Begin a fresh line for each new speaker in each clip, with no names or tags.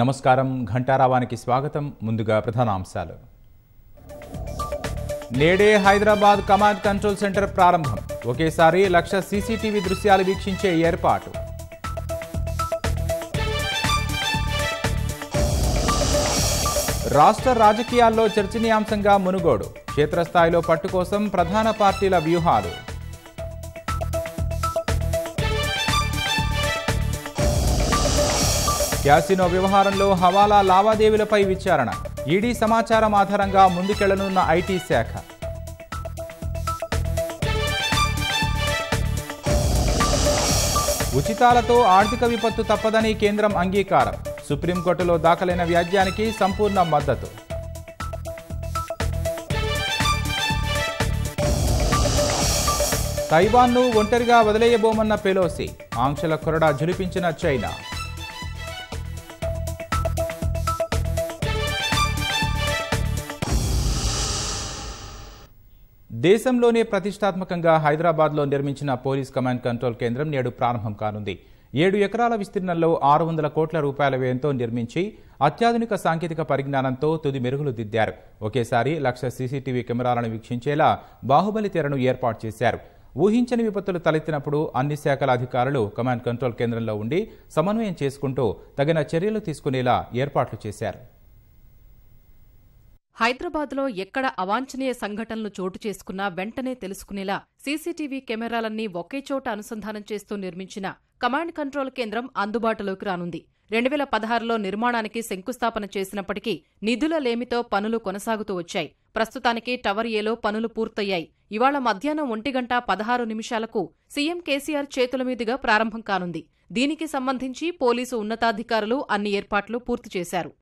నమస్కారం ఘంటారావానికి స్వాగతం ముందుగా ప్రధానాంశాలు నేడే హైదరాబాద్ కమాండ్ కంట్రోల్ సెంటర్ ప్రారంభం ఒకేసారి లక్ష సీసీటీవీ దృశ్యాలు వీక్షించే ఏర్పాటు రాష్ట్ర రాజకీయాల్లో చర్చనీయాంశంగా మునుగోడు క్షేత్రస్థాయిలో పట్టు కోసం ప్రధాన పార్టీల వ్యూహాలు క్యాసినో వ్యవహారంలో హవాలా లావాదేవీలపై విచారణ ఈడీ సమాచారం ఆధారంగా ముందుకెళ్లనున్న ఐటీ శాఖ ఉచితాలతో ఆర్థిక విపత్తు తప్పదని కేంద్రం అంగీకారం సుప్రీంకోర్టులో దాఖలైన వ్యాజ్యానికి సంపూర్ణ మద్దతు తైవాన్ను ఒంటరిగా వదిలేయబోమన్న పెలోసి ఆంక్షల కొరడా జులిపించిన చైనా దేశంలోనే ప్రతిష్టాత్మకంగా హైదరాబాద్లో నిర్మించిన పోలీస్ కమాండ్ కంట్రోల్ కేంద్రం నేడు ప్రారంభం కానుంది ఏడు ఎకరాల విస్తీర్ణంలో ఆరు వందల కోట్ల రూపాయల వ్యయంతో నిర్మించి అత్యాధునిక సాంకేతిక పరిజ్ఞానంతో తుది మెరుగులు దిద్దారు ఒకేసారి లక్ష సీసీటీవీ కెమెరాలను వీక్షించేలా బాహుబలి తెరను ఏర్పాటు చేశారు ఊహించని విపత్తులు తలెత్తినప్పుడు అన్ని శాఖల అధికారులు కమాండ్ కంట్రోల్ కేంద్రంలో ఉండి సమన్వయం చేసుకుంటూ తగిన చర్యలు తీసుకునేలా ఏర్పాట్లు చేశారు
హైదరాబాద్లో ఎక్కడ అవాంఛనీయ సంఘటనలు చోటు చేసుకున్నా వెంటనే తెలుసుకునేలా సీసీటీవీ కెమెరాలన్నీ ఒకే చోట అనుసంధానం చేస్తూ నిర్మించిన కమాండ్ కంట్రోల్ కేంద్రం అందుబాటులోకి రానుంది రెండు వేల పదహారులో నిర్మాణానికి శంకుస్థాపన చేసినప్పటికీ నిధుల లేమితో పనులు కొనసాగుతూ వచ్చాయి ప్రస్తుతానికి టవర్ ఏలో పనులు పూర్తయ్యాయి ఇవాళ మధ్యాహ్నం ఒంటి గంట పదహారు నిమిషాలకు సీఎం కేసీఆర్ చేతుల మీదుగా ప్రారంభం కానుంది దీనికి సంబంధించి పోలీసు ఉన్నతాధికారులు అన్ని ఏర్పాట్లు పూర్తి చేశారు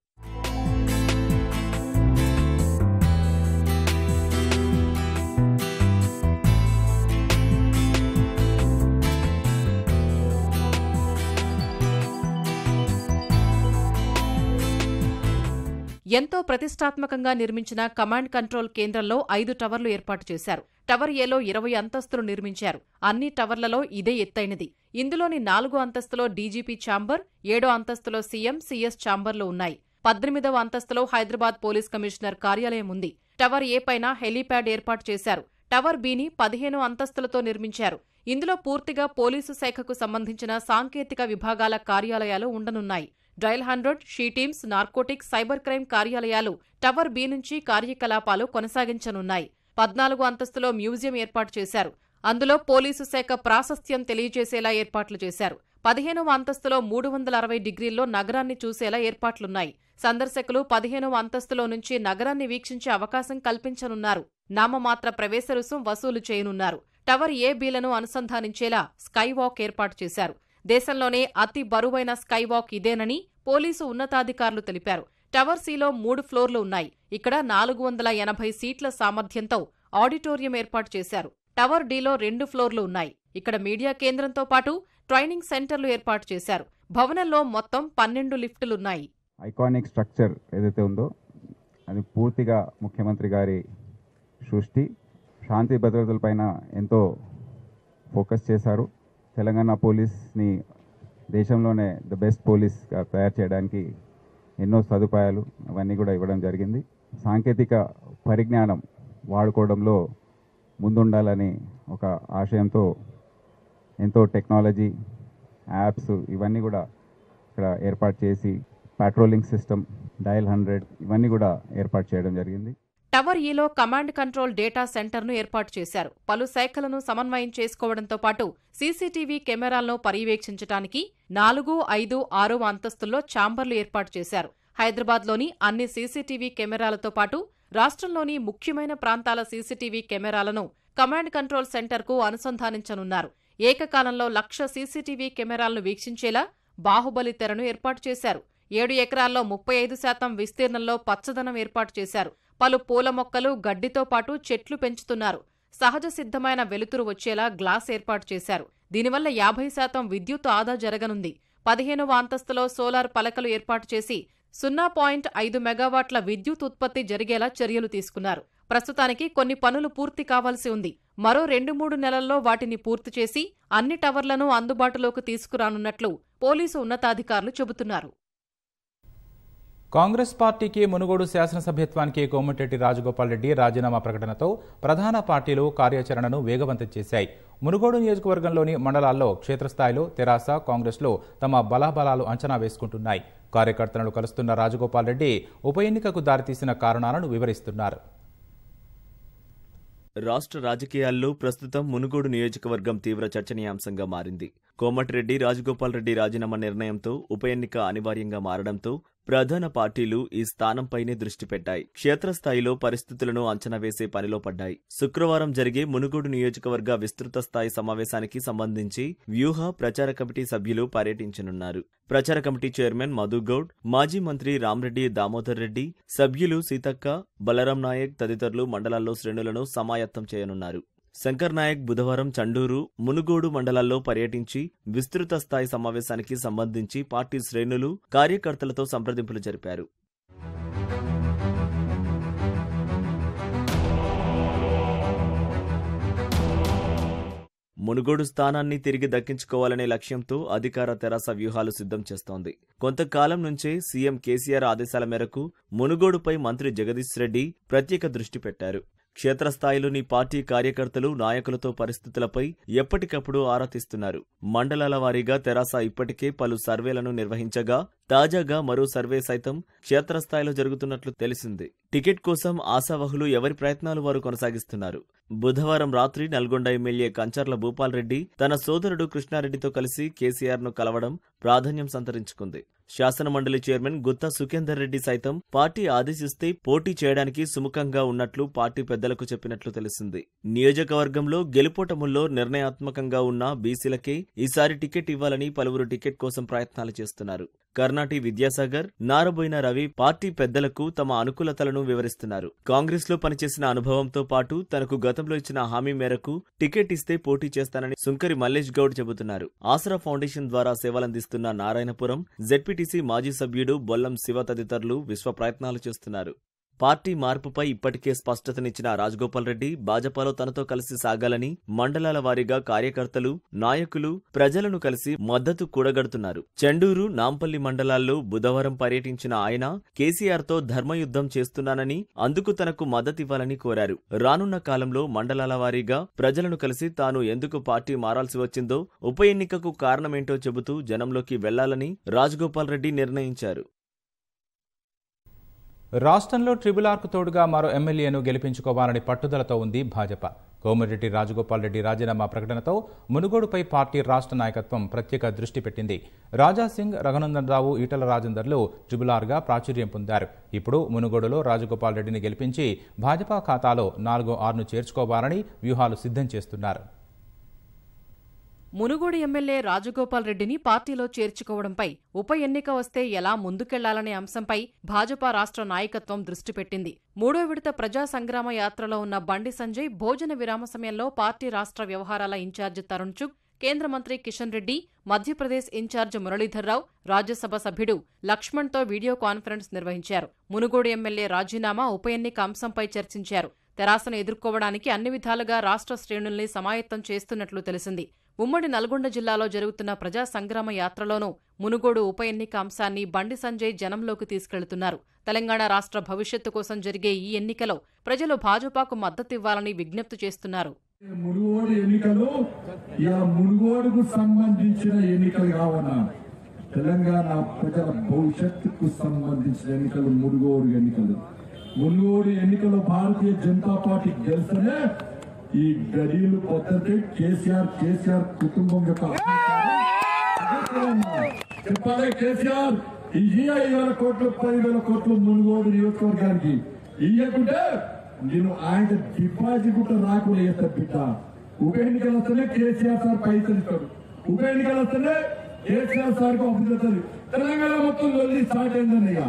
ఎంతో ప్రతిష్టాత్మకంగా నిర్మించిన కమాండ్ కంట్రోల్ కేంద్రంలో ఐదు టవర్లు ఏర్పాటు చేశారు టవర్ ఏలో ఇరవై అంతస్తులు నిర్మించారు అన్ని టవర్లలో ఇదే ఎత్తైనది ఇందులోని నాలుగు అంతస్తులో డీజీపీ ఛాంబర్ ఏడో అంతస్తులో సీఎం సీఎస్ ఛాంబర్లు ఉన్నాయి పద్దెనిమిదవ అంతస్తులో హైదరాబాద్ పోలీస్ కమిషనర్ కార్యాలయం ఉంది టవర్ ఏ పైన హెలీప్యాడ్ ఏర్పాటు చేశారు టవర్ బిని పదిహేను అంతస్తులతో నిర్మించారు ఇందులో పూర్తిగా పోలీసు శాఖకు సంబంధించిన సాంకేతిక విభాగాల కార్యాలయాలు ఉండనున్నాయి dial hundred she teams narcotics cyber crime కార్యాలయాలు టవర్ బి నుంచి కార్యకలాపాలు కొనసాగించనున్నాయి పద్నాలుగు అంతస్తులో మ్యూజియం ఏర్పాటు చేశారు అందులో పోలీసు శాఖ ప్రాశస్త్యం తెలియజేసేలా ఏర్పాట్లు చేశారు పదిహేనవ అంతస్తులో మూడు వందల అరవై డిగ్రీల్లో నగరాన్ని చూసేలా ఏర్పాట్లున్నాయి సందర్శకులు పదిహేనవ అంతస్తులో నుంచి నగరాన్ని వీక్షించే అవకాశం కల్పించనున్నారు నామమాత్ర ప్రవేశ రుసుం వసూలు చేయనున్నారు టవర్ ఏ బీలను అనుసంధానించేలా స్కైవాక్ ఏర్పాటు చేశారు దేశంలోనే అతి బరువైన స్కైవాక్ ఇదేనని పోలీసు ఉన్నతాధికారులు తెలిపారు టవర్ సిలో మూడు ఫ్లోర్లు ఉన్నాయి ఇక్కడ నాలుగు వందల ఎనభై సీట్ల సామర్థ్యంతో ఆడిటోరియం ఏర్పాటు చేశారు టవర్ డిలో రెండు ఫ్లోర్లు ఉన్నాయి ఇక్కడ మీడియా కేంద్రంతో పాటు ట్రైనింగ్ సెంటర్లు ఏర్పాటు చేశారు భవనంలో మొత్తం పన్నెండు లిఫ్టులున్నాయి
ఐకానిక్ స్ట్రక్చర్ ఏదైతే ఉందో అది పూర్తిగా ముఖ్యమంత్రి గారి సృష్టి శాంతి భద్రతలపైన ఎంతో ఫోకస్ చేశారు తెలంగాణ పోలీస్ని దేశంలోనే ద బెస్ట్ పోలీస్గా తయారు చేయడానికి ఎన్నో సదుపాయాలు అవన్నీ కూడా ఇవ్వడం జరిగింది సాంకేతిక పరిజ్ఞానం వాడుకోవడంలో ముందుండాలని ఒక ఆశయంతో ఎంతో టెక్నాలజీ యాప్స్ ఇవన్నీ కూడా ఇక్కడ ఏర్పాటు చేసి పెట్రోలింగ్ సిస్టమ్ డయల్ హండ్రెడ్ ఇవన్నీ కూడా ఏర్పాటు చేయడం జరిగింది
టవర్ ఈలో కమాండ్ కంట్రోల్ డేటా సెంటర్ను ఏర్పాటు చేశారు పలు శాఖలను సమన్వయం చేసుకోవడంతో పాటు సీసీటీవీ కెమెరాలను పర్యవేక్షించడానికి నాలుగు ఐదు ఆరు అంతస్తుల్లో ఛాంబర్లు ఏర్పాటు చేశారు హైదరాబాద్లోని అన్ని సీసీటీవీ కెమెరాలతో పాటు రాష్ట్రంలోని ముఖ్యమైన ప్రాంతాల సీసీటీవీ కెమెరాలను కమాండ్ కంట్రోల్ సెంటర్కు అనుసంధానించనున్నారు ఏకకాలంలో లక్ష సీసీటీవీ కెమెరాలను వీక్షించేలా బాహుబలి తెరను ఏర్పాటు చేశారు ఏడు ఎకరాల్లో ముప్పై ఐదు శాతం విస్తీర్ణంలో పచ్చదనం ఏర్పాటు చేశారు పలు పూల మొక్కలు గడ్డితో పాటు చెట్లు పెంచుతున్నారు సహజ సిద్ధమైన వెలుతురు వచ్చేలా గ్లాస్ ఏర్పాటు చేశారు దీనివల్ల యాభై శాతం విద్యుత్ ఆదా జరగనుంది పదిహేనవ అంతస్తులో సోలార్ పలకలు ఏర్పాటు చేసి సున్నా పాయింట్ ఐదు మెగావాట్ల విద్యుత్ ఉత్పత్తి జరిగేలా చర్యలు తీసుకున్నారు ప్రస్తుతానికి కొన్ని పనులు పూర్తి కావాల్సి ఉంది మరో రెండు మూడు నెలల్లో వాటిని పూర్తి చేసి అన్ని టవర్లను అందుబాటులోకి తీసుకురానున్నట్లు పోలీసు ఉన్నతాధికారులు చెబుతున్నారు
కాంగ్రెస్ పార్టీకి మునుగోడు శాసనసభ్యత్వానికి కోమటిరెడ్డి రాజగోపాల్ రెడ్డి రాజీనామా ప్రకటనతో ప్రధాన పార్టీలు కార్యాచరణను వేగవంతం చేశాయి మునుగోడు నియోజకవర్గంలోని మండలాల్లో క్షేత్రస్థాయిలో తెరాస కాంగ్రెస్లో తమ బలాబలాలు అంచనా వేసుకుంటున్నాయి కార్యకర్తలను కలుస్తున్న రాజగోపాల్ రెడ్డి ఉప ఎన్నికకు దారితీసిన కారణాలను వివరిస్తున్నారు
రాష్ట్ర రాజకీయాల్లో ప్రస్తుతం మునుగోడు నియోజకవర్గం తీవ్ర చర్చనీయాంశంగా మారింది కోమటిరెడ్డి రాజగోపాల్ రెడ్డి రాజీనామా నిర్ణయంతో ఉప ఎన్నిక అనివార్యంగా మారడంతో ప్రధాన పార్టీలు ఈ స్థానంపైనే దృష్టి పెట్టాయి క్షేత్రస్థాయిలో పరిస్థితులను అంచనా వేసే పనిలో పడ్డాయి శుక్రవారం జరిగే మునుగోడు నియోజకవర్గ విస్తృత స్థాయి సమావేశానికి సంబంధించి వ్యూహ ప్రచార కమిటీ సభ్యులు పర్యటించనున్నారు ప్రచార కమిటీ చైర్మన్ మధుగౌడ్ మాజీ మంత్రి రామ్రెడ్డి దామోదర్ రెడ్డి సభ్యులు సీతక్క బలరాం నాయక్ తదితరులు మండలాల్లో శ్రేణులను సమాయత్తం చేయనున్నారు శంకర్ నాయక్ బుధవారం చండూరు మునుగోడు మండలాల్లో పర్యటించి విస్తృత స్థాయి సమావేశానికి సంబంధించి పార్టీ శ్రేణులు కార్యకర్తలతో సంప్రదింపులు జరిపారు మునుగోడు స్థానాన్ని తిరిగి దక్కించుకోవాలనే లక్ష్యంతో అధికార తెరాస వ్యూహాలు సిద్ధం చేస్తోంది కొంతకాలం నుంచే సీఎం కేసీఆర్ ఆదేశాల మేరకు మునుగోడుపై మంత్రి జగదీష్ రెడ్డి ప్రత్యేక దృష్టి పెట్టారు క్షేత్రస్థాయిలోని పార్టీ కార్యకర్తలు నాయకులతో పరిస్థితులపై ఎప్పటికప్పుడు ఆరా తీస్తున్నారు మండలాల వారీగా తెరాస ఇప్పటికే పలు సర్వేలను నిర్వహించగా తాజాగా మరో సర్వే సైతం క్షేత్రస్థాయిలో జరుగుతున్నట్లు తెలిసింది టికెట్ కోసం ఆశావహులు ఎవరి ప్రయత్నాలు వారు కొనసాగిస్తున్నారు బుధవారం రాత్రి నల్గొండ ఎమ్మెల్యే కంచర్ల భూపాల్ రెడ్డి తన సోదరుడు కృష్ణారెడ్డితో కలిసి కేసీఆర్ ను కలవడం ప్రాధాన్యం సంతరించుకుంది శాసనమండలి చైర్మన్ గుత్తా సుఖేందర్ రెడ్డి సైతం పార్టీ ఆదేశిస్తే పోటీ చేయడానికి సుముఖంగా ఉన్నట్లు పార్టీ పెద్దలకు చెప్పినట్లు తెలిసింది నియోజకవర్గంలో గెలుపోటముల్లో నిర్ణయాత్మకంగా ఉన్న బీసీలకే ఈసారి టికెట్ ఇవ్వాలని పలువురు టికెట్ కోసం ప్రయత్నాలు చేస్తున్నారు కర్ణాటి విద్యాసాగర్ నారబోయిన రవి పార్టీ పెద్దలకు తమ అనుకూలతలను వివరిస్తున్నారు కాంగ్రెస్ లో పనిచేసిన అనుభవంతో పాటు తనకు గతంలో ఇచ్చిన హామీ మేరకు టికెట్ ఇస్తే పోటీ చేస్తానని సుంకరి మల్లేష్ గౌడ్ చెబుతున్నారు ఆసరా ఫౌండేషన్ ద్వారా సేవలందిస్తున్న నారాయణపురం జెడ్పీటీసీ మాజీ సభ్యుడు బొల్లం శివ తదితరులు విశ్వ ప్రయత్నాలు చేస్తున్నారు పార్టీ మార్పుపై ఇప్పటికే స్పష్టతనిచ్చిన రాజగోపాల్ రెడ్డి భాజపాలో తనతో కలిసి సాగాలని మండలాల వారీగా కార్యకర్తలు నాయకులు ప్రజలను కలిసి మద్దతు కూడగడుతున్నారు చెండూరు నాంపల్లి మండలాల్లో బుధవారం పర్యటించిన ఆయన కేసీఆర్తో ధర్మయుద్ధం చేస్తున్నానని అందుకు తనకు మద్దతివ్వాలని కోరారు రానున్న కాలంలో మండలాల వారీగా ప్రజలను కలిసి తాను ఎందుకు పార్టీ మారాల్సి వచ్చిందో ఉప ఎన్నికకు కారణమేంటో చెబుతూ జనంలోకి వెళ్లాలని రాజగోపాల్ రెడ్డి నిర్ణయించారు
రాష్ట్రంలో ట్రిబుల్ ఆర్కు తోడుగా మరో ఎమ్మెల్యేను గెలిపించుకోవాలని పట్టుదలతో ఉంది భాజపా కోమటిరెడ్డి రాజగోపాల్ రెడ్డి రాజీనామా ప్రకటనతో మునుగోడుపై పార్టీ రాష్ట్ర నాయకత్వం ప్రత్యేక దృష్టి పెట్టింది రాజాసింగ్ రఘునందన్ రావు ఈటల రాజేందర్లు ట్రిబులార్గా ప్రాచుర్యం పొందారు ఇప్పుడు మునుగోడులో రాజగోపాల్ రెడ్డిని గెలిపించి భాజపా ఖాతాలో నాలుగో ఆరును చేర్చుకోవాలని వ్యూహాలు సిద్ధం చేస్తున్నారు
మునుగోడు ఎమ్మెల్యే రాజగోపాల్ రెడ్డిని పార్టీలో చేర్చుకోవడంపై ఉప ఎన్నిక వస్తే ఎలా ముందుకెళ్లాలనే అంశంపై భాజపా రాష్ట్ర నాయకత్వం దృష్టి పెట్టింది మూడో విడత ప్రజా సంగ్రామ యాత్రలో ఉన్న బండి సంజయ్ భోజన విరామ సమయంలో పార్టీ రాష్ట్ర వ్యవహారాల ఇన్ఛార్జ్ తరుణ్ చుక్ కేంద్ర మంత్రి కిషన్ రెడ్డి మధ్యప్రదేశ్ ఇన్ఛార్జ్ మురళీధర్రావు రాజ్యసభ సభ్యుడు లక్ష్మణ్తో వీడియో కాన్ఫరెన్స్ నిర్వహించారు మునుగోడు ఎమ్మెల్యే రాజీనామా ఉప ఎన్నిక అంశంపై చర్చించారు తెరాసను ఎదుర్కోవడానికి అన్ని విధాలుగా రాష్ట్ర శ్రేణుల్ని సమాయత్తం చేస్తున్నట్లు తెలిసింది ఉమ్మడి నల్గొండ జిల్లాలో జరుగుతున్న ప్రజా సంగ్రామ యాత్రలోనూ మునుగోడు ఉప ఎన్నిక అంశాన్ని బండి సంజయ్ జనంలోకి తీసుకెళ్తున్నారు తెలంగాణ రాష్ట్ర భవిష్యత్తు కోసం జరిగే ఈ ఎన్నికలో ప్రజలు భాజపాకు మద్దతివ్వాలని విజ్ఞప్తి చేస్తున్నారు
మునుగోడు ఎన్నికలు మునుగోడుకు సంబంధించిన ఎన్నికలు తెలంగాణ ప్రజల భవిష్యత్తుకు సంబంధించిన ఎన్నికలు మునుగోడు ఎన్నికలు మునుగోడు భారతీయ జనతా పార్టీ గెలిస్తేనే ఈ గలీలు కొత్తది కేసీఆర్ కేసీఆర్ కుటుంబం యొక్క చెప్పాలి కేసీఆర్ ఇది ఐదు వేల కోట్లు పదివేల వేల కోట్లు మునుగోడు నియోజకవర్గానికి ఇయ్యకుంటే నేను ఆయన డిపాజిట్ కూడా రాకుండా చేస్తాను బిడ్డ ఉప ఎన్నికలు వస్తేనే కేసీఆర్ సార్ పైసలు ఇస్తాడు ఉప ఎన్నికలు వస్తేనే కేసీఆర్ సార్ తెలంగాణ మొత్తం వెళ్ళి స్టార్ట్ అయిందండి ఇక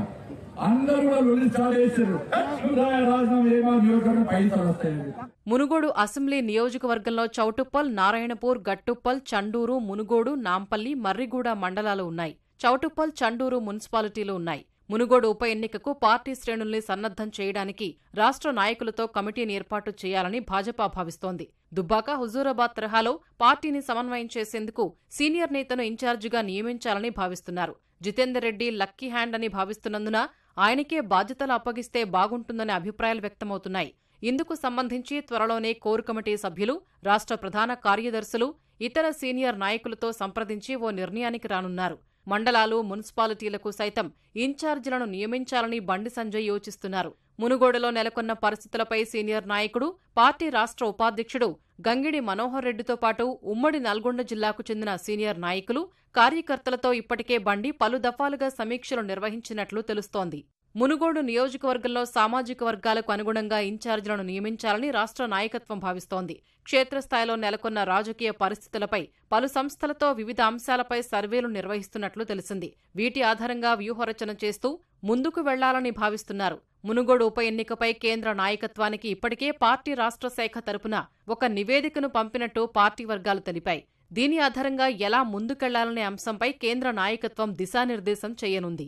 మునుగోడు అసెంబ్లీ నియోజకవర్గంలో చౌటుప్పల్ నారాయణపూర్ గట్టుప్పల్ చండూరు మునుగోడు నాంపల్లి మర్రిగూడ మండలాలు ఉన్నాయి చౌటుప్పల్ చండూరు మున్సిపాలిటీలు ఉన్నాయి మునుగోడు ఉప ఎన్నికకు పార్టీ శ్రేణుల్ని సన్నద్దం చేయడానికి రాష్ట్ర నాయకులతో కమిటీని ఏర్పాటు చేయాలని భాజపా భావిస్తోంది దుబ్బాక హుజూరాబాద్ తరహాలో పార్టీని సమన్వయం చేసేందుకు సీనియర్ నేతను ఇన్ఛార్జిగా నియమించాలని భావిస్తున్నారు జితేందర్ రెడ్డి లక్కీ హ్యాండ్ అని భావిస్తున్నందున ఆయనకే బాధ్యతలు అప్పగిస్తే బాగుంటుందనే అభిప్రాయాలు వ్యక్తమవుతున్నాయి ఇందుకు సంబంధించి త్వరలోనే కోర్ కమిటీ సభ్యులు రాష్ట్ర ప్రధాన కార్యదర్శులు ఇతర సీనియర్ నాయకులతో సంప్రదించి ఓ నిర్ణయానికి రానున్నారు మండలాలు మున్సిపాలిటీలకు సైతం ఇన్ఛార్జీలను నియమించాలని బండి సంజయ్ యోచిస్తున్నారు మునుగోడులో నెలకొన్న పరిస్థితులపై సీనియర్ నాయకుడు పార్టీ రాష్ట్ర ఉపాధ్యక్షుడు గంగిడి మనోహర్ రెడ్డితో పాటు ఉమ్మడి నల్గొండ జిల్లాకు చెందిన సీనియర్ నాయకులు కార్యకర్తలతో ఇప్పటికే బండి పలు దఫాలుగా సమీక్షలు నిర్వహించినట్లు తెలుస్తోంది మునుగోడు నియోజకవర్గంలో సామాజిక వర్గాలకు అనుగుణంగా ఇన్ఛార్జీలను నియమించాలని రాష్ట్ర నాయకత్వం భావిస్తోంది క్షేత్రస్థాయిలో నెలకొన్న రాజకీయ పరిస్థితులపై పలు సంస్థలతో వివిధ అంశాలపై సర్వేలు నిర్వహిస్తున్నట్లు తెలిసింది వీటి ఆధారంగా వ్యూహరచన చేస్తూ ముందుకు వెళ్లాలని భావిస్తున్నారు మునుగోడు ఉప ఎన్నికపై కేంద్ర నాయకత్వానికి ఇప్పటికే పార్టీ రాష్ట్ర శాఖ తరపున ఒక నివేదికను పంపినట్టు పార్టీ వర్గాలు తెలిపాయి దీని ఆధారంగా ఎలా ముందుకెళ్లాలనే అంశంపై కేంద్ర నాయకత్వం దిశానిర్దేశం చేయనుంది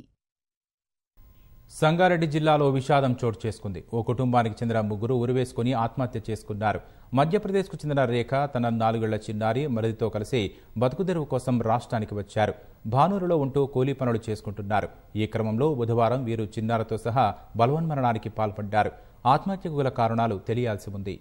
సంగారెడ్డి జిల్లాలో విషాదం చోటు చేసుకుంది ఓ కుటుంబానికి చెందిన ముగ్గురు ఉరివేసుకుని ఆత్మహత్య చేసుకున్నారు మధ్యప్రదేశ్కు చెందిన రేఖ తన నాలుగేళ్ల చిన్నారి మరిదితో కలిసి బతుకుదెరువు కోసం రాష్ట్రానికి వచ్చారు భానూరులో ఉంటూ కూలీ పనులు చేసుకుంటున్నారు ఈ క్రమంలో బుధవారం వీరు చిన్నారతో సహా బలవన్మరణానికి పాల్పడ్డారు ఆత్మహత్యకు గల కారణాలు తెలియాల్సి ఉంది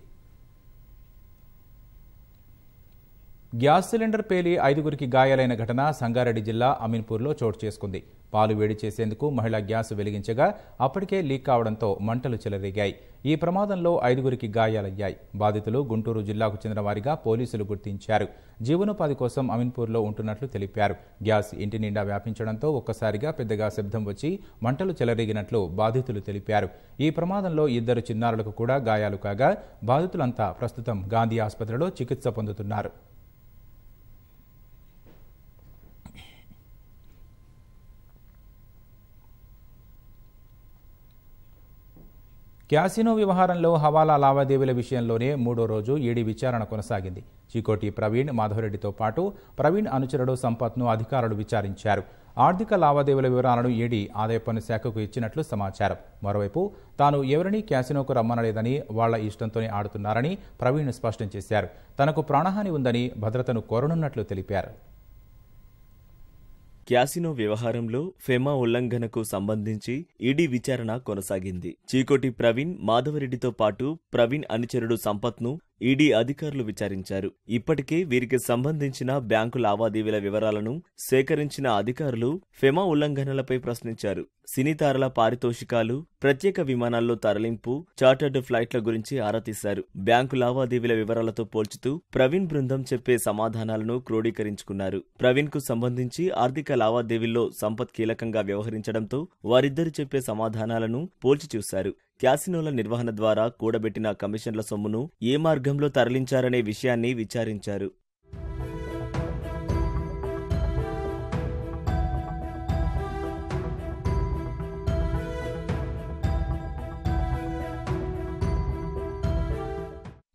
గ్యాస్ సిలిండర్ పేలి ఐదుగురికి గాయాలైన ఘటన సంగారెడ్డి జిల్లా అమీన్పూర్లో చోటు చేసుకుంది పాలు వేడి చేసేందుకు మహిళ గ్యాస్ వెలిగించగా అప్పటికే లీక్ కావడంతో మంటలు చెలరేగాయి ఈ ప్రమాదంలో ఐదుగురికి గాయాలయ్యాయి బాధితులు గుంటూరు జిల్లాకు చెందిన వారిగా పోలీసులు గుర్తించారు జీవనోపాధి కోసం అమీన్పూర్లో ఉంటున్నట్లు తెలిపారు గ్యాస్ ఇంటి నిండా వ్యాపించడంతో ఒక్కసారిగా పెద్దగా శబ్దం వచ్చి మంటలు చెలరేగినట్లు బాధితులు తెలిపారు ఈ ప్రమాదంలో ఇద్దరు చిన్నారులకు కూడా గాయాలు కాగా బాధితులంతా ప్రస్తుతం గాంధీ ఆసుపత్రిలో చికిత్స పొందుతున్నారు క్యాసినో వ్యవహారంలో హవాలా లావాదేవీల విషయంలోనే మూడో రోజు ఈడీ విచారణ కొనసాగింది చీకోటి ప్రవీణ్ మాధవరెడ్డితో పాటు ప్రవీణ్ అనుచరుడు సంపత్ను అధికారులు విచారించారు ఆర్థిక లావాదేవీల వివరాలను ఈడీ ఆదాయ పన్ను శాఖకు ఇచ్చినట్లు సమాచారం మరోవైపు తాను ఎవరిని క్యాసినోకు రమ్మనలేదని వాళ్ల ఇష్టంతోనే ఆడుతున్నారని ప్రవీణ్ స్పష్టం చేశారు తనకు ప్రాణహాని ఉందని భద్రతను కోరనున్నట్లు తెలిపారు
క్యాసినో వ్యవహారంలో ఫెమా ఉల్లంఘనకు సంబంధించి ఈడీ విచారణ కొనసాగింది చీకోటి ప్రవీణ్ మాధవరెడ్డితో పాటు ప్రవీణ్ అనుచరుడు సంపత్ను ఈడీ అధికారులు విచారించారు ఇప్పటికే వీరికి సంబంధించిన బ్యాంకు లావాదేవీల వివరాలను సేకరించిన అధికారులు ఫెమా ఉల్లంఘనలపై ప్రశ్నించారు సినీతారల పారితోషికాలు ప్రత్యేక విమానాల్లో తరలింపు చార్టర్డ్ ఫ్లైట్ల గురించి ఆరా తీశారు బ్యాంకు లావాదేవీల వివరాలతో పోల్చుతూ ప్రవీణ్ బృందం చెప్పే సమాధానాలను క్రోడీకరించుకున్నారు ప్రవీణ్ కు సంబంధించి ఆర్థిక లావాదేవీల్లో సంపత్ కీలకంగా వ్యవహరించడంతో వారిద్దరు చెప్పే సమాధానాలను పోల్చి చూశారు క్యాసినోల నిర్వహణ ద్వారా కూడబెట్టిన కమిషన్ల సొమ్మును ఏ మార్గంలో తరలించారనే విషయాన్ని విచారించారు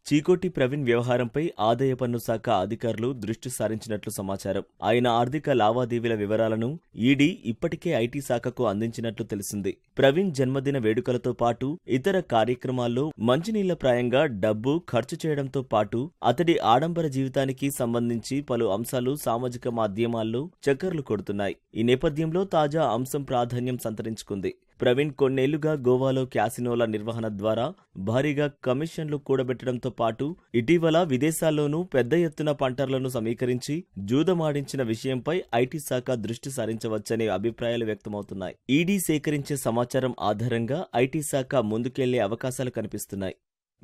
చీకోటి ప్రవీణ్ వ్యవహారంపై ఆదాయ పన్ను శాఖ అధికారులు దృష్టి సారించినట్లు సమాచారం ఆయన ఆర్థిక లావాదేవీల వివరాలను ఈడీ ఇప్పటికే ఐటీ శాఖకు అందించినట్లు తెలిసింది ప్రవీణ్ జన్మదిన వేడుకలతో పాటు ఇతర కార్యక్రమాల్లో మంచినీళ్ల ప్రాయంగా డబ్బు ఖర్చు చేయడంతో పాటు అతడి ఆడంబర జీవితానికి సంబంధించి పలు అంశాలు సామాజిక మాధ్యమాల్లో చక్కర్లు కొడుతున్నాయి ఈ నేపథ్యంలో తాజా అంశం ప్రాధాన్యం సంతరించుకుంది ప్రవీణ్ కొన్నేళ్లుగా గోవాలో క్యాసినోల నిర్వహణ ద్వారా భారీగా కమిషన్లు కూడబెట్టడంతో పాటు ఇటీవల విదేశాల్లోనూ పెద్ద ఎత్తున పంటర్లను సమీకరించి జూదమాడించిన విషయంపై ఐటీ శాఖ దృష్టి సారించవచ్చనే అభిప్రాయాలు వ్యక్తమవుతున్నాయి ఈడీ సేకరించే సమాచారం ఆధారంగా ఐటీ శాఖ ముందుకెళ్లే అవకాశాలు కనిపిస్తున్నాయి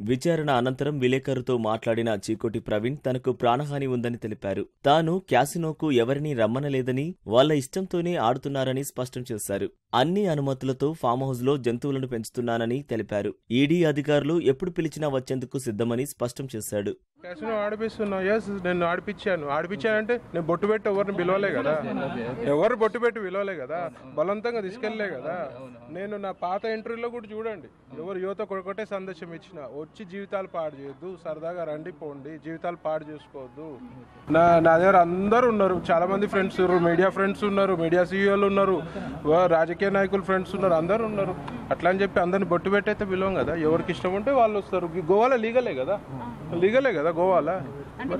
విచారణ అనంతరం విలేకరుతో మాట్లాడిన చీకోటి ప్రవీణ్ తనకు ప్రాణహాని ఉందని తెలిపారు తాను క్యాసినోకు ఎవరినీ రమ్మనలేదని వాళ్ల ఇష్టంతోనే ఆడుతున్నారని స్పష్టం చేశారు అన్ని అనుమతులతో ఫామ్ జంతువులను పెంచుతున్నానని తెలిపారు ఈడీ అధికారులు ఎప్పుడు పిలిచినా వచ్చేందుకు సిద్ధమని స్పష్టం చేశాడు
క్యాసినో ఆడిపిస్తున్నావు ఎస్ నేను ఆడిపించాను అంటే నేను బొట్టు పెట్టి ఎవరిని పిలవలే కదా ఎవరు బొట్టు పెట్టి పిలవలే కదా బలవంతంగా తీసుకెళ్లే కదా నేను నా పాత ఇంటర్వ్యూలో కూడా చూడండి ఎవరు యువత కొడుకొట్టే సందేశం ఇచ్చిన వచ్చి జీవితాలు పాడు చేయొద్దు సరదాగా రండి పోండి జీవితాలు పాడు చేసుకోవద్దు నా నా దగ్గర అందరూ ఉన్నారు చాలా మంది ఫ్రెండ్స్ మీడియా ఫ్రెండ్స్ ఉన్నారు మీడియా సీఈఓలు ఉన్నారు e రాజకీయ నాయకులు ఫ్రెండ్స్ ఉన్నారు అందరూ ఉన్నారు అట్లా అని చెప్పి అందరిని బొట్టు పెట్టి అయితే పిలవం కదా ఎవరికి ఇష్టం ఉంటే వాళ్ళు వస్తారు గోవాలో లీగలే కదా లీగలే కదా I am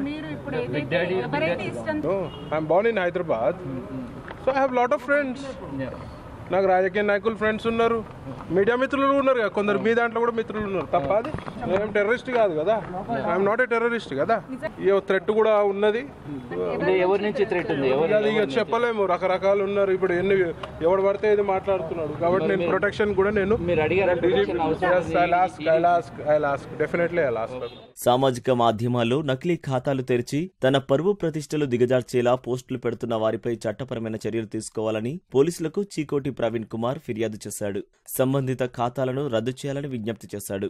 born in Hyderabad. Mm-hmm. So I have a lot of friends. నాకు రాజకీయ నాయకులు ఫ్రెండ్స్ ఉన్నారు మీడియా మిత్రులు ఉన్నారు కదా కొందరు మీ దాంట్లో కూడా మిత్రులు ఉన్నారు తప్ప అది నేను టెర్రరిస్ట్ కాదు కదా ఐఎమ్ నాట్ ఏ టెర్రరిస్ట్ కదా ఈ థ్రెట్ కూడా ఉన్నది ఎవరి నుంచి థ్రెట్ ఉంది అది చెప్పలేము రకరకాలు ఉన్నారు ఇప్పుడు ఎన్ని ఎవడు పడితే ఇది మాట్లాడుతున్నాడు కాబట్టి నేను ప్రొటెక్షన్ కూడా నేను డెఫినెట్లీ
సామాజిక మాధ్యమాల్లో నకిలీ ఖాతాలు తెరిచి తన పరువు ప్రతిష్టలు దిగజార్చేలా పోస్టులు పెడుతున్న వారిపై చట్టపరమైన చర్యలు తీసుకోవాలని పోలీసులకు చీకోటి ప్రవీణ్ కుమార్ ఫిర్యాదు చేశాడు సంబంధిత ఖాతాలను రద్దు చేయాలని విజ్ఞప్తి చేశాడు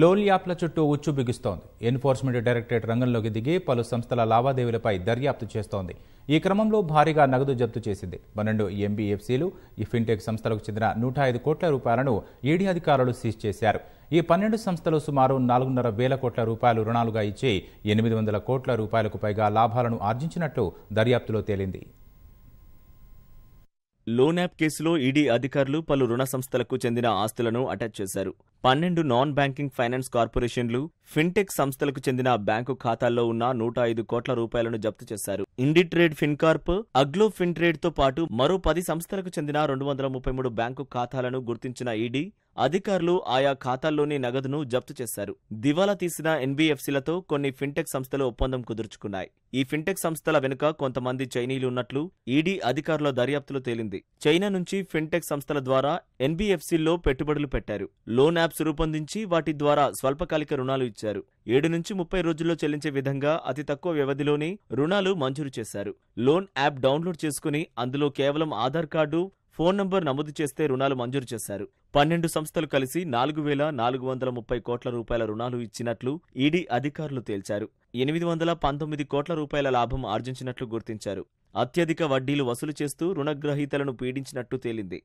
లోన్ యాప్ల చుట్టూ ఉచ్చు బిగుస్తోంది ఎన్ఫోర్స్మెంట్ డైరెక్టరేట్ రంగంలోకి దిగి పలు
సంస్థల లావాదేవీలపై దర్యాప్తు చేస్తోంది ఈ క్రమంలో భారీగా నగదు జప్తు చేసింది పన్నెండు ఎంబీఎఫ్సీలు ఈ ఫిన్టెక్ సంస్థలకు చెందిన నూట ఐదు కోట్ల రూపాయలను ఈడీ అధికారులు సీజ్ చేశారు ఈ పన్నెండు సంస్థలు సుమారు నాలుగున్నర వేల కోట్ల రూపాయలు రుణాలుగా ఇచ్చి ఎనిమిది వందల కోట్ల
రూపాయలకు పైగా లాభాలను ఆర్జించినట్లు దర్యాప్తులో తేలింది లోన్ యాప్ కేసులో ఈడీ అధికారులు పలు రుణ సంస్థలకు చెందిన ఆస్తులను అటాచ్ చేశారు పన్నెండు నాన్ బ్యాంకింగ్ ఫైనాన్స్ కార్పొరేషన్లు ఫిన్టెక్ సంస్థలకు చెందిన బ్యాంకు ఖాతాల్లో ఉన్న నూట ఐదు కోట్ల రూపాయలను జప్తు చేశారు ఇండిట్రేడ్ ఫిన్కార్ప్ అగ్లో ట్రేడ్ తో పాటు మరో పది సంస్థలకు చెందిన రెండు వందల ముప్పై మూడు బ్యాంకు ఖాతాలను గుర్తించిన ఈడీ అధికారులు ఆయా ఖాతాల్లోని నగదును జప్తు చేశారు దివాలా తీసిన ఎన్బీఎఫ్సీలతో కొన్ని ఫిన్టెక్ సంస్థలు ఒప్పందం కుదుర్చుకున్నాయి ఈ ఫిన్టెక్ సంస్థల వెనుక కొంతమంది చైనీలు ఉన్నట్లు ఈడీ అధికారుల దర్యాప్తులో తేలింది చైనా నుంచి ఫిన్టెక్ సంస్థల ద్వారా ఎన్బీఎఫ్సీల్లో పెట్టుబడులు పెట్టారు లోన్ యాప్ యాప్స్ రూపొందించి వాటి ద్వారా స్వల్పకాలిక రుణాలు ఇచ్చారు ఏడు నుంచి ముప్పై రోజుల్లో చెల్లించే విధంగా అతి తక్కువ వ్యవధిలోనే రుణాలు మంజూరు చేశారు లోన్ యాప్ డౌన్లోడ్ చేసుకుని అందులో కేవలం ఆధార్ కార్డు ఫోన్ నంబర్ నమోదు చేస్తే రుణాలు మంజూరు చేశారు పన్నెండు సంస్థలు కలిసి నాలుగు వేల నాలుగు వందల ముప్పై కోట్ల రూపాయల రుణాలు ఇచ్చినట్లు ఈడీ అధికారులు తేల్చారు ఎనిమిది వందల పంతొమ్మిది కోట్ల రూపాయల లాభం ఆర్జించినట్లు గుర్తించారు అత్యధిక వడ్డీలు వసూలు చేస్తూ రుణగ్రహీతలను పీడించినట్టు తేలింది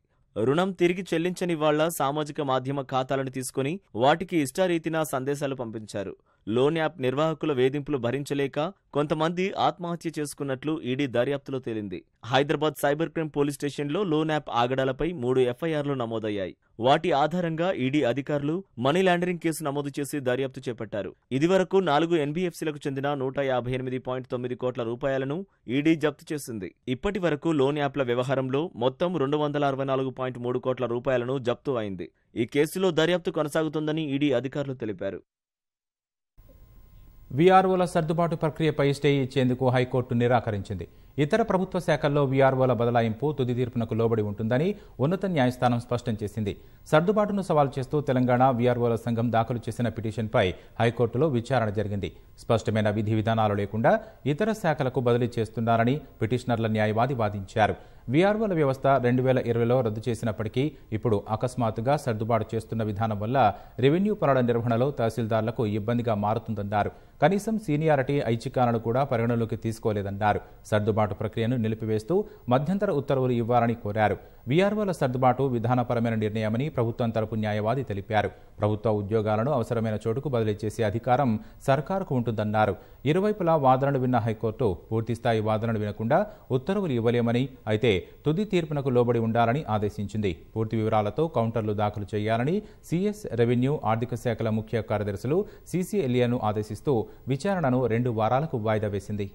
రుణం తిరిగి చెల్లించని వాళ్ల సామాజిక మాధ్యమ ఖాతాలను తీసుకుని వాటికి ఇష్టారీతిన సందేశాలు పంపించారు లోన్ యాప్ నిర్వాహకుల వేధింపులు భరించలేక కొంతమంది ఆత్మహత్య చేసుకున్నట్లు ఈడీ దర్యాప్తులో తేలింది హైదరాబాద్ సైబర్ క్రైమ్ పోలీస్ స్టేషన్లో లోన్ యాప్ ఆగడాలపై మూడు ఎఫ్ఐఆర్లు నమోదయ్యాయి వాటి ఆధారంగా ఈడీ అధికారులు మనీ లాండరింగ్ కేసు నమోదు చేసి దర్యాప్తు చేపట్టారు ఇదివరకు నాలుగు ఎన్బీఎఫ్సీలకు చెందిన నూట యాభై ఎనిమిది పాయింట్ తొమ్మిది కోట్ల రూపాయలను ఈడీ జప్తు చేసింది ఇప్పటి వరకు లోన్ యాప్ల వ్యవహారంలో మొత్తం రెండు వందల అరవై నాలుగు పాయింట్ మూడు కోట్ల రూపాయలను జప్తు అయింది ఈ కేసులో దర్యాప్తు కొనసాగుతుందని ఈడీ అధికారులు తెలిపారు
వీఆర్ఓల సర్దుబాటు ప్రక్రియపై స్టే ఇచ్చేందుకు హైకోర్టు నిరాకరించింది ఇతర ప్రభుత్వ శాఖల్లో వీఆర్ఓల బదలాయింపు తుది తీర్పునకు లోబడి ఉంటుందని ఉన్నత న్యాయస్థానం స్పష్టం చేసింది సర్దుబాటును సవాల్ చేస్తూ తెలంగాణ వీఆర్ఓల సంఘం దాఖలు చేసిన పిటిషన్పై హైకోర్టులో విచారణ జరిగింది స్పష్టమైన విధి విధానాలు లేకుండా ఇతర శాఖలకు బదిలీ చేస్తున్నారని పిటిషనర్ల న్యాయవాది వాదించారు వీఆర్ఓల వ్యవస్థ రెండు వేల ఇరవైలో రద్దు చేసినప్పటికీ ఇప్పుడు అకస్మాత్తుగా సర్దుబాటు చేస్తున్న విధానం వల్ల రెవెన్యూ పనుల నిర్వహణలో తహసీల్దార్లకు ఇబ్బందిగా మారుతుందన్నారు కనీసం సీనియారిటీ ఐచ్ఛికాలను కూడా పరిగణలోకి తీసుకోలేదన్నారు సర్దుబాటు ప్రక్రియను నిలిపివేస్తూ మధ్యంతర ఉత్తర్వులు ఇవ్వాలని కోరారు వీఆర్ఓల సర్దుబాటు విధానపరమైన నిర్ణయమని ప్రభుత్వం తరపు న్యాయవాది తెలిపారు ప్రభుత్వ ఉద్యోగాలను అవసరమైన చోటుకు బదిలీ చేసే అధికారం సర్కారుకు ఉంటుందన్నారు ఇరువైపులా వాదనలు విన్న హైకోర్టు పూర్తిస్థాయి వాదనలు వినకుండా ఉత్తర్వులు ఇవ్వలేమని అయితే తుది తీర్పునకు లోబడి ఉండాలని ఆదేశించింది పూర్తి వివరాలతో కౌంటర్లు దాఖలు చేయాలని సీఎస్ రెవెన్యూ ఆర్థిక శాఖల ముఖ్య కార్యదర్శులు సీసీఎల్ఏను ఆదేశిస్తూ విచారణను రెండు వారాలకు వాయిదా వేసింది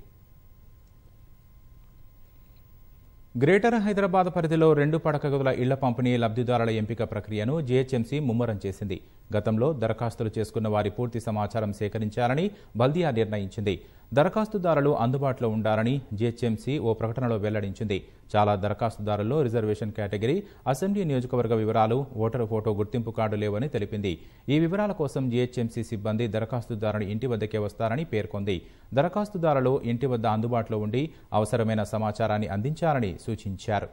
గ్రేటర్ హైదరాబాద్ పరిధిలో రెండు పడక గదుల ఇళ్ల పంపిణీ లబ్ధిదారుల ఎంపిక ప్రక్రియను జీహెచ్ఎంసీ ముమ్మరం చేసింది గతంలో దరఖాస్తులు చేసుకున్న వారి పూర్తి సమాచారం సేకరించాలని బల్దియా నిర్ణయించింది దరఖాస్తుదారులు అందుబాటులో ఉండాలని జీహెచ్ఎంసీ ఓ ప్రకటనలో వెల్లడించింది చాలా దరఖాస్తుదారుల్లో రిజర్వేషన్ కేటగిరీ అసెంబ్లీ నియోజకవర్గ వివరాలు ఓటరు ఫోటో గుర్తింపు కార్డు లేవని తెలిపింది ఈ వివరాల కోసం జీహెచ్ఎంసీ సిబ్బంది దరఖాస్తుదారుని ఇంటి వద్దకే వస్తారని పేర్కొంది దరఖాస్తుదారులు ఇంటి వద్ద అందుబాటులో ఉండి అవసరమైన సమాచారాన్ని అందించాలని సూచించారు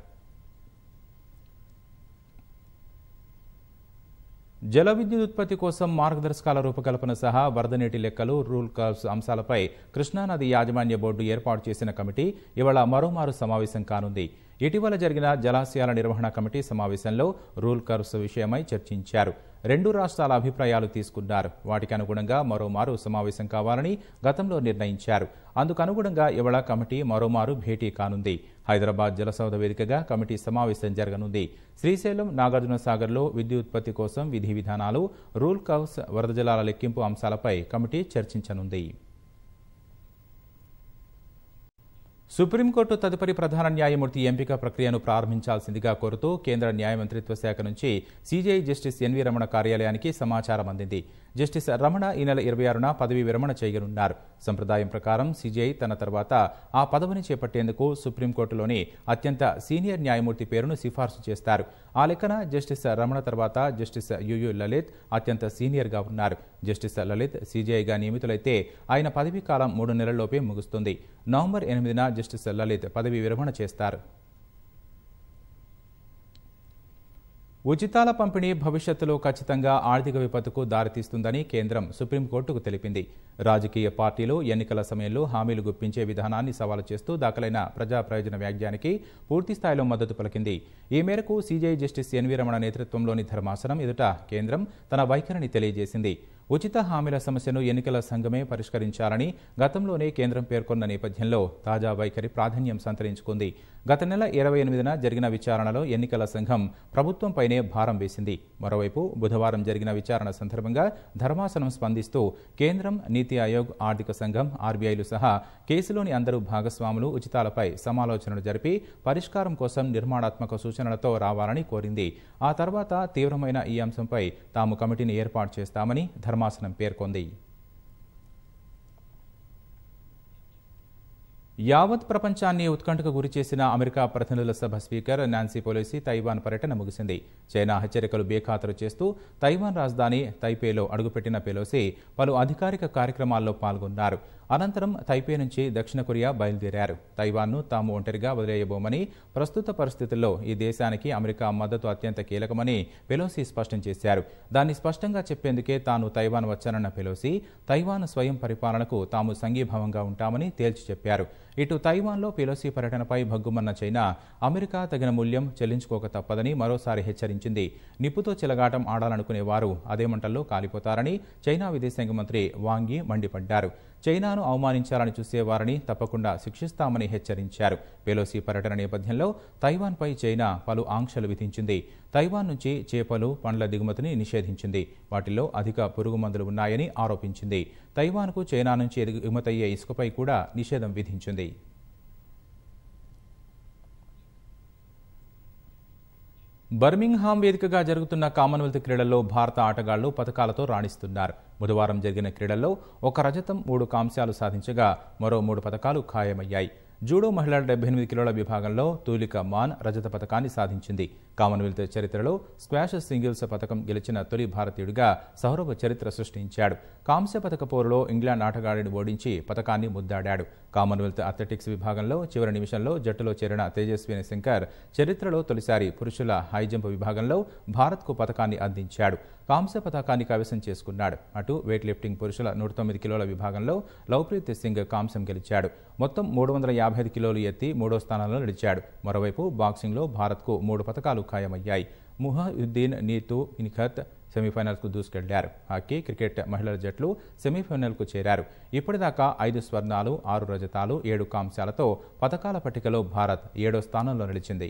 జల విద్యుత్ ఉత్పత్తి కోసం మార్గదర్శకాల రూపకల్పన సహా వరద నీటి లెక్కలు రూల్ కాల్స్ అంశాలపై కృష్ణానది యాజమాన్య బోర్డు ఏర్పాటు చేసిన కమిటీ ఇవాళ మరోమారు సమావేశం కానుంది ఇటీవల జరిగిన జలాశయాల నిర్వహణ కమిటీ సమావేశంలో రూల్ కర్స్ విషయమై చర్చించారు రెండు రాష్ట్రాల అభిప్రాయాలు తీసుకున్నారు వాటికి అనుగుణంగా మరోమారు సమావేశం కావాలని గతంలో నిర్ణయించారు అందుకు అనుగుణంగా ఇవాళ కమిటీ మరోమారు భేటీ కానుంది హైదరాబాద్ జలసౌధ వేదికగా కమిటీ సమావేశం జరగనుంది శ్రీశైలం నాగార్జున సాగర్లో విద్యుత్పత్తి కోసం విధి విధానాలు రూల్ కౌస్ వరద జలాల లెక్కింపు అంశాలపై కమిటీ చర్చించనుంది సుప్రీంకోర్టు తదుపరి ప్రధాన న్యాయమూర్తి ఎంపిక ప్రక్రియను ప్రారంభించాల్సిందిగా కోరుతూ కేంద్ర న్యాయమంత్రిత్వ శాఖ నుంచి సీజీఐ జస్టిస్ ఎన్వీ రమణ కార్యాలయానికి సమాచారం అందింది జస్టిస్ రమణ ఈ నెల ఇరవై ఆరున పదవి విరమణ చేయనున్నారు సంప్రదాయం ప్రకారం సిజిఐ తన తర్వాత ఆ పదవిని చేపట్టేందుకు సుప్రీంకోర్టులోని అత్యంత సీనియర్ న్యాయమూర్తి పేరును సిఫార్సు చేస్తారు ఆ లెక్కన జస్టిస్ రమణ తర్వాత జస్టిస్ యుయు లలిత్ అత్యంత సీనియర్గా ఉన్నారు జస్టిస్ లలిత్ సీజీఐగా నియమితులైతే ఆయన పదవీ కాలం మూడు నెలల్లోపే ముగుస్తుంది నవంబర్ ఎనిమిదిన జస్టిస్ లలిత్ పదవి విరమణ చేస్తారు ఉచితాల పంపిణీ భవిష్యత్తులో ఖచ్చితంగా ఆర్థిక విపత్తుకు దారితీస్తుందని కేంద్రం సుప్రీంకోర్టుకు తెలిపింది రాజకీయ పార్టీలు ఎన్నికల సమయంలో హామీలు గుప్పించే విధానాన్ని సవాలు చేస్తూ దాఖలైన ప్రజా ప్రయోజన వ్యాఖ్యానికి పూర్తిస్థాయిలో మద్దతు పలికింది ఈ మేరకు సీజీఐ జస్టిస్ ఎన్వీ రమణ నేతృత్వంలోని ధర్మాసనం ఎదుట కేంద్రం తన వైఖరిని తెలియజేసింది ఉచిత హామీల సమస్యను ఎన్నికల సంఘమే పరిష్కరించాలని గతంలోనే కేంద్రం పేర్కొన్న నేపథ్యంలో తాజా వైఖరి ప్రాధాన్యం సంతరించుకుంది గత నెల ఇరవై ఎనిమిదిన జరిగిన విచారణలో ఎన్నికల సంఘం ప్రభుత్వంపైనే భారం వేసింది మరోవైపు బుధవారం జరిగిన విచారణ సందర్భంగా ధర్మాసనం స్పందిస్తూ కేంద్రం నీతి ఆయోగ్ ఆర్థిక సంఘం ఆర్బీఐలు సహా కేసులోని అందరూ భాగస్వాములు ఉచితాలపై సమాలోచనలు జరిపి పరిష్కారం కోసం నిర్మాణాత్మక సూచనలతో రావాలని కోరింది ఆ తర్వాత తీవ్రమైన ఈ అంశంపై తాము కమిటీని ఏర్పాటు చేస్తామని ధర్మ ధర్మాసనం పేర్కొంది యావత్ ప్రపంచాన్ని ఉత్కంఠకు గురిచేసిన అమెరికా ప్రతినిధుల సభ స్పీకర్ నాన్సీ పొలోసి తైవాన్ పర్యటన ముగిసింది చైనా హెచ్చరికలు బేఖాతరు చేస్తూ తైవాన్ రాజధాని తైపేలో అడుగుపెట్టిన పెలోసి పలు అధికారిక కార్యక్రమాల్లో పాల్గొన్నారు అనంతరం తైపే నుంచి దక్షిణ కొరియా బయలుదేరారు తైవాన్ను తాము ఒంటరిగా వదిలేయబోమని ప్రస్తుత పరిస్థితుల్లో ఈ దేశానికి అమెరికా మద్దతు అత్యంత కీలకమని పెలోసి స్పష్టం చేశారు దాన్ని స్పష్టంగా చెప్పేందుకే తాను తైవాన్ వచ్చానన్న పెలోసి తైవాన్ స్వయం పరిపాలనకు తాము సంఘీభావంగా ఉంటామని తేల్చి చెప్పారు ఇటు తైవాన్లో పెలోసి పర్యటనపై భగ్గుమన్న చైనా అమెరికా తగిన మూల్యం చెల్లించుకోక తప్పదని మరోసారి హెచ్చరించింది నిప్పుతో చిలగాటం ఆడాలనుకునే వారు అదే మంటల్లో కాలిపోతారని చైనా విదేశాంగ మంత్రి వాంగి మండిపడ్డారు చైనాను అవమానించాలని చూసేవారిని తప్పకుండా శిక్షిస్తామని హెచ్చరించారు పెలోసి పర్యటన నేపథ్యంలో తైవాన్పై చైనా పలు ఆంక్షలు విధించింది తైవాన్ నుంచి చేపలు పండ్ల దిగుమతిని నిషేధించింది వాటిల్లో అధిక పురుగు ఉన్నాయని ఆరోపించింది తైవాన్కు చైనా నుంచి ఎగుమతయ్యే ఇసుకపై కూడా నిషేధం విధించింది బర్మింగ్హామ్ వేదికగా జరుగుతున్న కామన్వెల్త్ క్రీడల్లో భారత ఆటగాళ్లు పథకాలతో రాణిస్తున్నారు బుధవారం జరిగిన క్రీడల్లో ఒక రజతం మూడు కాంస్యాలు సాధించగా మరో మూడు పథకాలు ఖాయమయ్యాయి జూడో మహిళల డెబ్బై ఎనిమిది కిలోల విభాగంలో తూలిక మాన్ రజత పథకాన్ని సాధించింది కామన్వెల్త్ చరిత్రలో స్క్వాష్ సింగిల్స్ పథకం గెలిచిన తొలి భారతీయుడిగా సౌరభ చరిత్ర సృష్టించాడు కాంస్య పథక పోరులో ఇంగ్లాండ్ ఆటగాడిని ఓడించి పథకాన్ని ముద్దాడాడు కామన్వెల్త్ అథ్లెటిక్స్ విభాగంలో చివరి నిమిషంలో జట్టులో చేరిన తేజస్విని శంకర్ చరిత్రలో తొలిసారి పురుషుల హైజంప్ విభాగంలో భారత్కు పథకాన్ని అందించాడు కాంస్య పథకాన్ని కవసం చేసుకున్నాడు అటు వెయిట్ లిఫ్టింగ్ పురుషుల నూట తొమ్మిది కిలోల విభాగంలో లవ్ప్రీత్ సింగ్ కాంసం గెలిచాడు మొత్తం మూడు వందల యాభై ఐదు కిలోలు ఎత్తి మూడో స్థానంలో నిలిచాడు మరోవైపు బాక్సింగ్లో భారత్కు మూడు పథకాలు ఖాయమయ్యాయి ముహయుద్దీన్ నీతు ఇన్ఖత్ సెమీఫైనల్స్కు దూసుకెళ్లారు హాకీ క్రికెట్ మహిళల జట్లు సెమీఫైనల్కు చేరారు ఇప్పటిదాకా ఐదు స్వర్ణాలు ఆరు రజతాలు ఏడు కాంశాలతో పథకాల పట్టికలో భారత్ ఏడో స్థానంలో నిలిచింది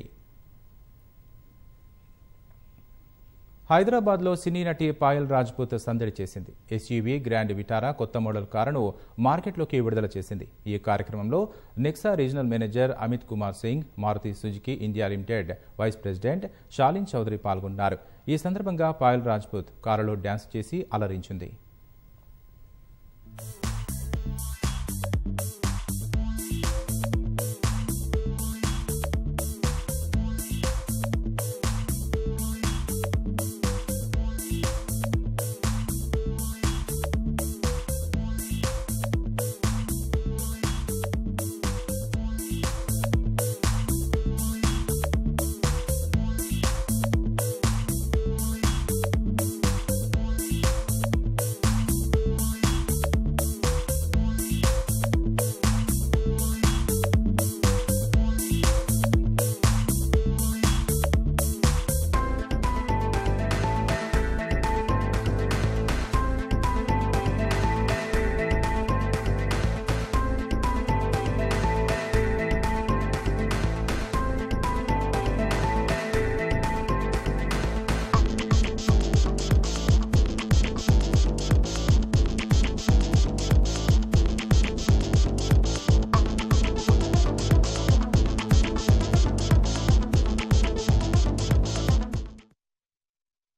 హైదరాబాద్లో సినీ నటి పాయల్ రాజ్పూత్ సందడి చేసింది ఎస్యూవీ గ్రాండ్ విటారా కొత్త మోడల్ కారును మార్కెట్లోకి విడుదల చేసింది ఈ కార్యక్రమంలో Nexa regional manager Amit Kumar Singh Maruti Suzuki India limited vice president Shalin Chaudhary పాల్గొన్నారు ఈ సందర్భంగా పాయల్ రాజ్పూత్ కారులో డ్యాన్స్ చేసి అలరించింది